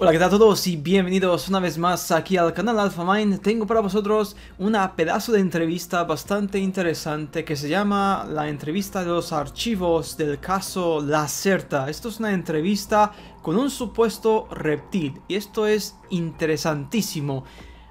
Hola, ¿qué tal a todos? Y bienvenidos una vez más aquí al canal AlphaMind. Tengo para vosotros una pedazo de entrevista bastante interesante que se llama la entrevista de los archivos del caso La Lacerta. Esto es una entrevista con un supuesto reptil y esto es interesantísimo.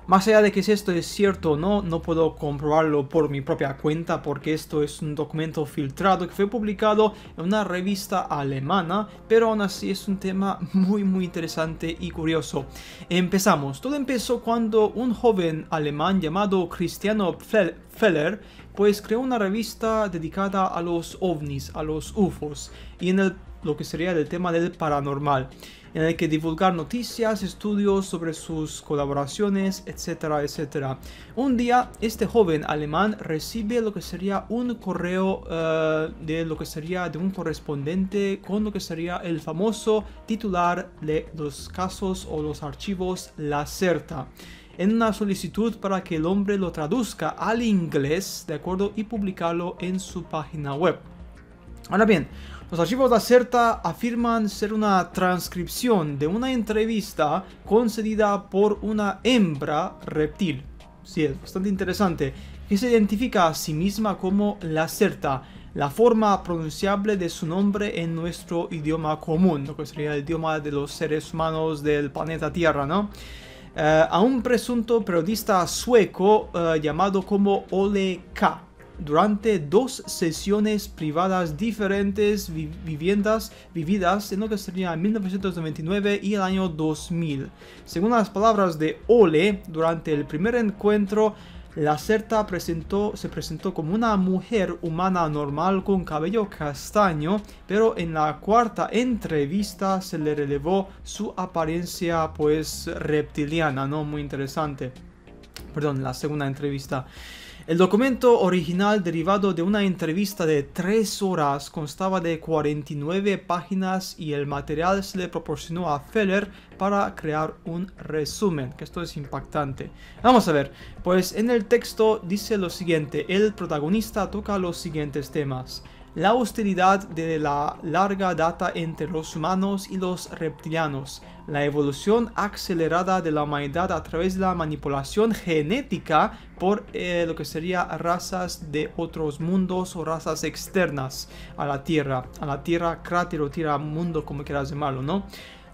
Más allá de que si esto es cierto o no, no puedo comprobarlo por mi propia cuenta porque esto es un documento filtrado que fue publicado en una revista alemana, pero aún así es un tema muy muy interesante y curioso. Empezamos. Todo empezó cuando un joven alemán llamado Cristiano Feller pues creó una revista dedicada a los ovnis, a los UFOs, y en el lo que sería el tema del paranormal, en el que divulgar noticias, estudios sobre sus colaboraciones, etcétera, etcétera. Un día, este joven alemán recibe lo que sería un correo eh, de lo que sería de un correspondiente con lo que sería el famoso titular de los casos o los archivos La Certa en una solicitud para que el hombre lo traduzca al inglés, ¿de acuerdo? Y publicarlo en su página web. Ahora bien, los archivos de CERTA afirman ser una transcripción de una entrevista concedida por una hembra reptil. Sí, es bastante interesante. Que se identifica a sí misma como la CERTA, la forma pronunciable de su nombre en nuestro idioma común, lo que sería el idioma de los seres humanos del planeta Tierra, ¿no? Eh, a un presunto periodista sueco eh, llamado como Ole K durante dos sesiones privadas diferentes viviendas vividas en lo que sería 1999 y el año 2000. Según las palabras de Ole, durante el primer encuentro, la certa se presentó como una mujer humana normal con cabello castaño, pero en la cuarta entrevista se le relevó su apariencia pues reptiliana, ¿no? Muy interesante. Perdón, la segunda entrevista. El documento original derivado de una entrevista de tres horas constaba de 49 páginas y el material se le proporcionó a Feller para crear un resumen, que esto es impactante. Vamos a ver, pues en el texto dice lo siguiente, el protagonista toca los siguientes temas la austeridad de la larga data entre los humanos y los reptilianos, la evolución acelerada de la humanidad a través de la manipulación genética por eh, lo que sería razas de otros mundos o razas externas a la Tierra, a la Tierra cráter o Tierra mundo como quieras llamarlo, ¿no?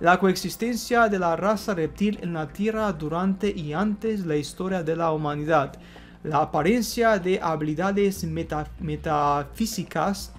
La coexistencia de la raza reptil en la Tierra durante y antes la historia de la humanidad la apariencia de habilidades metafísicas,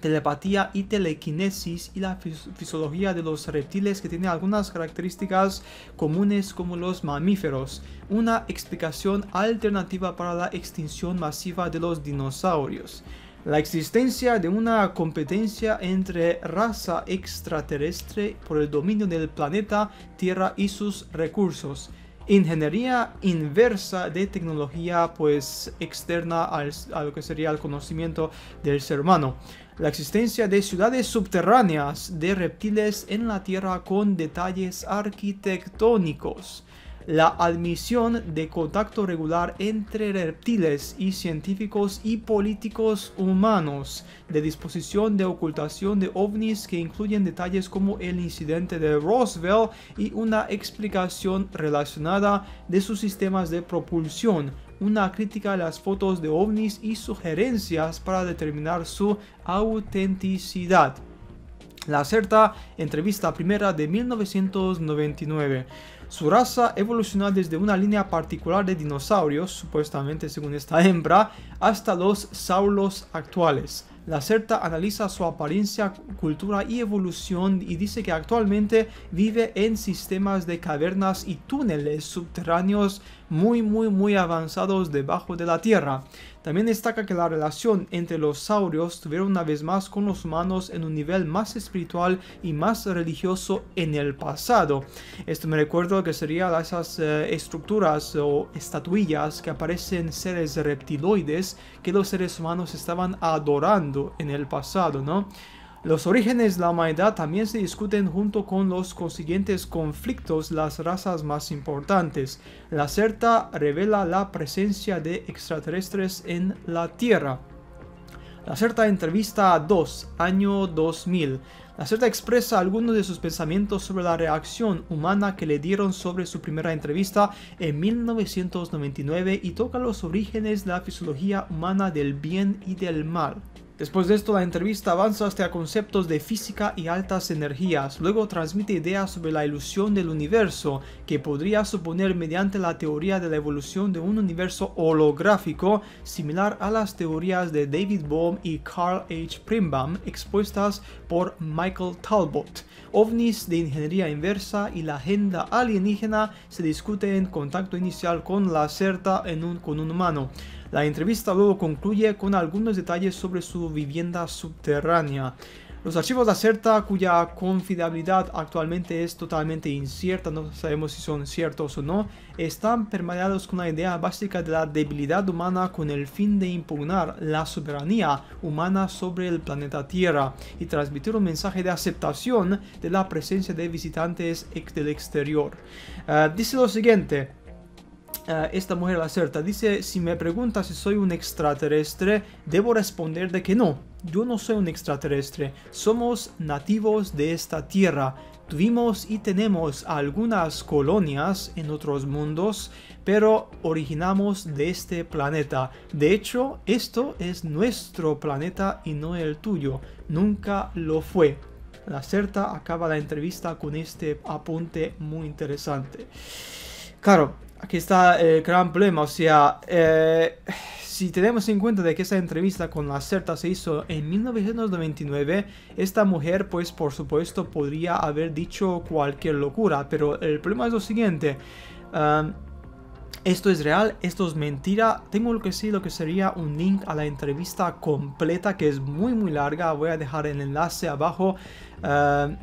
telepatía y telequinesis y la fisiología de los reptiles que tiene algunas características comunes como los mamíferos, una explicación alternativa para la extinción masiva de los dinosaurios. La existencia de una competencia entre raza extraterrestre por el dominio del planeta Tierra y sus recursos, ingeniería inversa de tecnología pues externa a lo que sería el conocimiento del ser humano. La existencia de ciudades subterráneas de reptiles en la Tierra con detalles arquitectónicos la admisión de contacto regular entre reptiles y científicos y políticos humanos, de disposición de ocultación de ovnis que incluyen detalles como el incidente de Roswell y una explicación relacionada de sus sistemas de propulsión, una crítica a las fotos de ovnis y sugerencias para determinar su autenticidad. La Certa, entrevista primera de 1999. Su raza evolucionó desde una línea particular de dinosaurios, supuestamente según esta hembra, hasta los saulos actuales. La CERTA analiza su apariencia, cultura y evolución y dice que actualmente vive en sistemas de cavernas y túneles subterráneos muy muy muy avanzados debajo de la Tierra. También destaca que la relación entre los saurios tuvieron una vez más con los humanos en un nivel más espiritual y más religioso en el pasado. Esto me recuerda que serían esas eh, estructuras o estatuillas que aparecen seres reptiloides que los seres humanos estaban adorando en el pasado, ¿no? Los orígenes de la humanidad también se discuten junto con los consiguientes conflictos las razas más importantes. La certa revela la presencia de extraterrestres en la Tierra. La certa entrevista a 2, año 2000. La certa expresa algunos de sus pensamientos sobre la reacción humana que le dieron sobre su primera entrevista en 1999 y toca los orígenes de la fisiología humana del bien y del mal. Después de esto, la entrevista avanza hasta conceptos de física y altas energías, luego transmite ideas sobre la ilusión del universo que podría suponer mediante la teoría de la evolución de un universo holográfico similar a las teorías de David Bohm y Carl H. Primbaum expuestas por Michael Talbot. OVNIs de ingeniería inversa y la agenda alienígena se discute en contacto inicial con la CERTA en un, con un humano. La entrevista luego concluye con algunos detalles sobre su vivienda subterránea. Los archivos de Acerta, cuya confiabilidad actualmente es totalmente incierta, no sabemos si son ciertos o no, están permeados con la idea básica de la debilidad humana con el fin de impugnar la soberanía humana sobre el planeta Tierra y transmitir un mensaje de aceptación de la presencia de visitantes del exterior. Eh, dice lo siguiente, eh, esta mujer la acerta. Dice, si me preguntas si soy un extraterrestre, debo responder de que no, yo no soy un extraterrestre, somos nativos de esta tierra. Tuvimos y tenemos algunas colonias en otros mundos, pero originamos de este planeta. De hecho, esto es nuestro planeta y no el tuyo. Nunca lo fue. La CERTA acaba la entrevista con este apunte muy interesante. Claro, Aquí está el eh, gran problema, o sea, eh, si tenemos en cuenta de que esa entrevista con la CERTA se hizo en 1999, esta mujer pues por supuesto podría haber dicho cualquier locura, pero el problema es lo siguiente, um, esto es real, esto es mentira. Tengo lo que sí, lo que sería un link a la entrevista completa que es muy muy larga. Voy a dejar el enlace abajo. Um,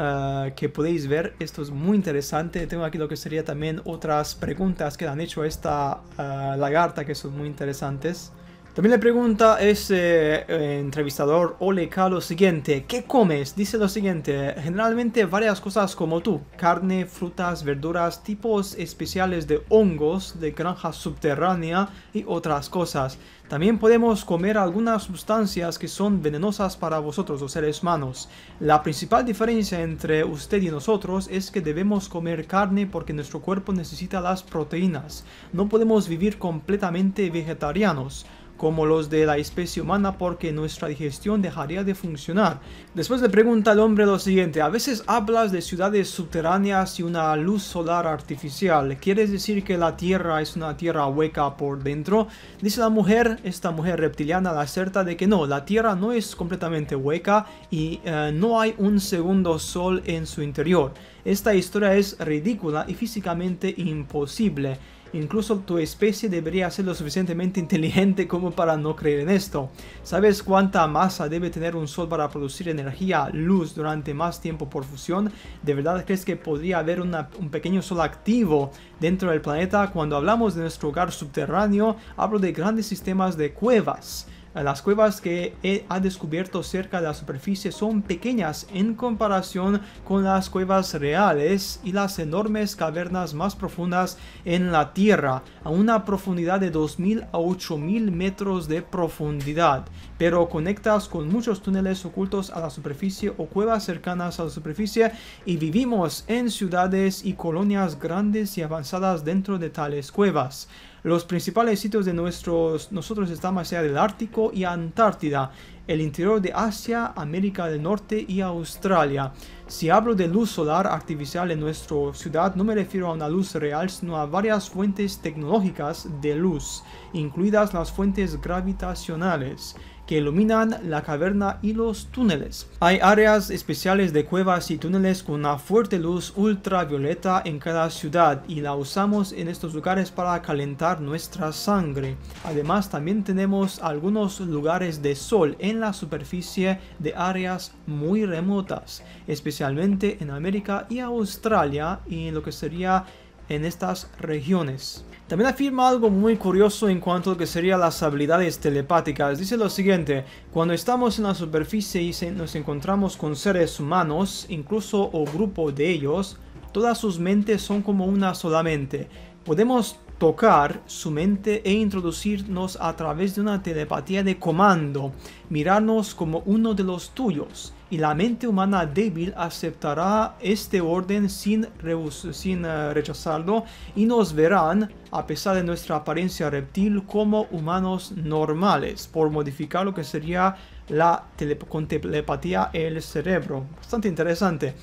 Ah, que podéis ver. Esto es muy interesante. Tengo aquí lo que sería también otras preguntas que han hecho esta ah, lagarta que son muy interesantes. También le pregunta ese eh, eh, entrevistador Oleka lo siguiente, ¿qué comes? Dice lo siguiente, generalmente varias cosas como tú, carne, frutas, verduras, tipos especiales de hongos, de granja subterránea y otras cosas. También podemos comer algunas sustancias que son venenosas para vosotros los seres humanos. La principal diferencia entre usted y nosotros es que debemos comer carne porque nuestro cuerpo necesita las proteínas. No podemos vivir completamente vegetarianos como los de la especie humana porque nuestra digestión dejaría de funcionar. Después le pregunta al hombre lo siguiente, a veces hablas de ciudades subterráneas y una luz solar artificial, ¿quieres decir que la Tierra es una Tierra hueca por dentro? Dice la mujer, esta mujer reptiliana, la acerta de que no, la Tierra no es completamente hueca y eh, no hay un segundo sol en su interior. Esta historia es ridícula y físicamente imposible. Incluso tu especie debería ser lo suficientemente inteligente como para no creer en esto. ¿Sabes cuánta masa debe tener un sol para producir energía, luz durante más tiempo por fusión? ¿De verdad crees que podría haber un pequeño sol activo dentro del planeta? Cuando hablamos de nuestro hogar subterráneo, hablo de grandes sistemas de cuevas eh, las cuevas que ha descubierto cerca de la superficie son pequeñas en comparación con las cuevas reales y las enormes cavernas más profundas en la Tierra, a una profundidad de 2.000 a 8.000 metros de profundidad, pero conectas con muchos túneles ocultos a la superficie o cuevas cercanas a la superficie y vivimos en ciudades y colonias grandes y avanzadas dentro de tales cuevas. Los principales sitios de nuestros, nosotros más allá del Ártico y Antártida, el interior de Asia, América del Norte y Australia. Si hablo de luz solar artificial en nuestra ciudad, no me refiero a una luz real, sino a varias fuentes tecnológicas de luz, incluidas las fuentes gravitacionales que iluminan la caverna y los túneles. Hay áreas especiales de cuevas y túneles con una fuerte luz ultravioleta en cada ciudad y la usamos en estos lugares para calentar nuestra sangre. Además también tenemos algunos lugares de sol en la superficie de áreas muy remotas, especialmente en América y Australia y en lo que sería en estas regiones. También afirma algo muy curioso en cuanto a lo que serían las habilidades telepáticas. Dice lo siguiente, cuando estamos en la superficie y nos encontramos con seres humanos, incluso o grupo de ellos, todas sus mentes son como una sola mente. Podemos tocar su mente e introducirnos a través de una telepatía de comando, mirarnos como uno de los tuyos y la mente humana débil aceptará este orden sin, eh, rechazarlo y nos verán, a pesar de nuestra apariencia reptil, como humanos normales, por modificar lo que sería la tele con telepatía el cerebro. Bastante interesante.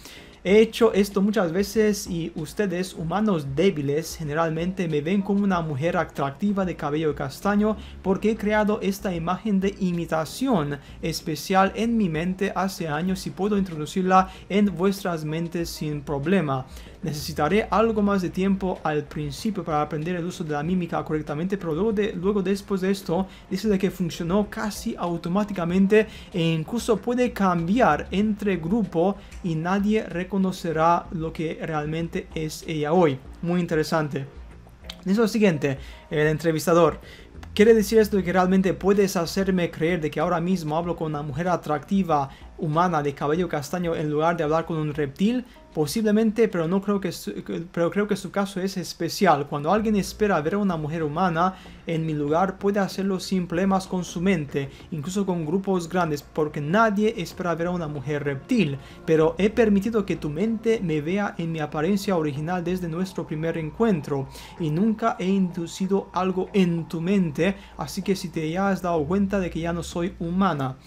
He hecho esto muchas veces y ustedes, humanos débiles, generalmente me ven como una mujer atractiva de cabello castaño porque he creado esta imagen de imitación especial en mi mente hace años y puedo introducirla en vuestras mentes sin problema. Necesitaré algo más de tiempo al principio para aprender el uso de la mímica correctamente, pero luego, de, después de esto, dice de que funcionó casi automáticamente e incluso puede cambiar entre grupo y nadie reconoce conocerá lo que realmente es ella hoy. Muy interesante. Dice lo siguiente, el entrevistador. Quiere decir esto que realmente puedes hacerme creer de que ahora mismo hablo con una mujer atractiva humana de cabello castaño en lugar de hablar con un reptil? Posiblemente, pero, no creo que pero creo que su caso es especial. Cuando alguien espera ver a una mujer humana, en mi lugar puede hacerlo sin problemas con su mente, incluso con grupos grandes, porque nadie espera ver a una mujer reptil. Pero he permitido que tu mente me vea en mi apariencia original desde nuestro primer encuentro, y nunca he inducido algo en tu mente, así que si te ya has dado cuenta de que ya no soy humana.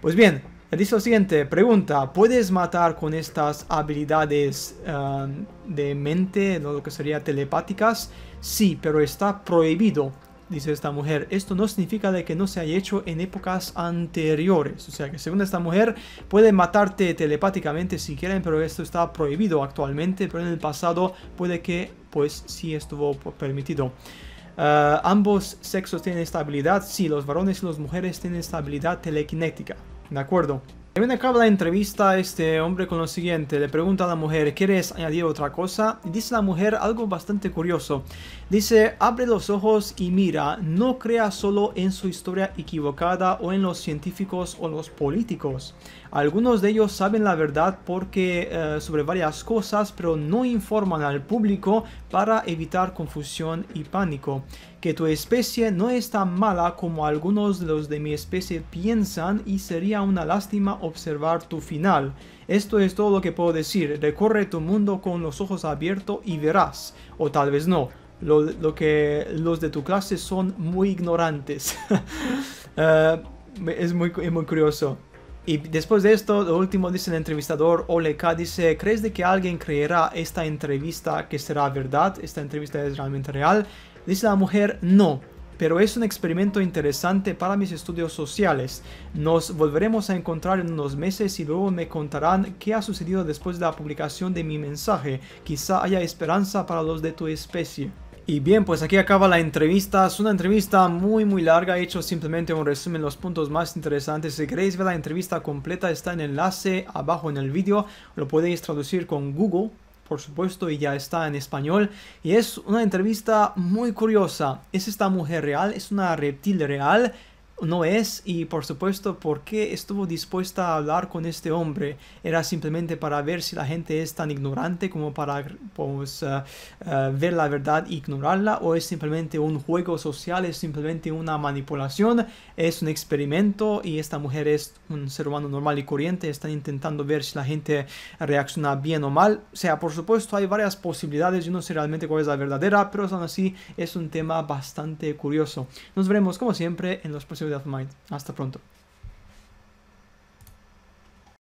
Pues bien, Dice lo siguiente, pregunta, ¿puedes matar con estas habilidades em, de mente, lo que sería telepáticas? Sí, pero está prohibido, dice esta mujer. Esto no significa de que no se haya hecho en épocas anteriores. O sea que según esta mujer, puede matarte telepáticamente si quieren, pero esto está prohibido actualmente, pero en el pasado puede que pues sí estuvo permitido. Eh, ambos sexos tienen esta habilidad, sí, los varones y las mujeres tienen esta habilidad telequinética. ¿de acuerdo? También acaba la entrevista este hombre con lo siguiente, le pregunta a la mujer, ¿quieres añadir otra cosa? Y dice la mujer algo bastante curioso, dice, abre los ojos y mira, no crea solo en su historia equivocada o en los científicos o los políticos, algunos de ellos saben la verdad porque eh, sobre varias cosas, pero no informan al público para evitar confusión y pánico. Que tu especie no es tan mala como algunos de los de mi especie piensan y sería una lástima observar tu final. Esto es todo lo que puedo decir. Recorre tu mundo con los ojos abiertos y verás, o tal vez no. Lo, que los de tu clase son muy ignorantes. Eh, es muy, es muy curioso. Y después de esto, lo último dice el entrevistador, Oleka dice, ¿crees de que alguien creerá esta entrevista que será verdad? ¿Esta entrevista es realmente real? Dice la mujer, no, pero es un experimento interesante para mis estudios sociales. Nos volveremos a encontrar en unos meses y luego me contarán qué ha sucedido después de la publicación de mi mensaje. Quizá haya esperanza para los de tu especie. Y bien, pues aquí acaba la entrevista. Es una entrevista muy muy larga. He hecho simplemente un resumen de los puntos más interesantes. Si queréis ver la entrevista completa, está en el enlace abajo en el vídeo. Lo podéis traducir con Google, por supuesto, y ya está en español. Y es una entrevista muy curiosa. ¿Es esta mujer real? ¿Es una reptil real? no es y por supuesto por qué estuvo dispuesta a hablar con este hombre. Era simplemente para ver si la gente es tan ignorante como para pues, eh, eh, ver la verdad e ignorarla o es simplemente un juego social, es simplemente una manipulación, es un experimento y esta mujer es un ser humano normal y corriente. Están intentando ver si la gente reacciona bien o mal. O sea, por supuesto hay varias posibilidades, yo no sé realmente cuál es la verdadera, pero aún así es un tema bastante curioso. Nos veremos como siempre en los próximos of Mind. Hasta pronto.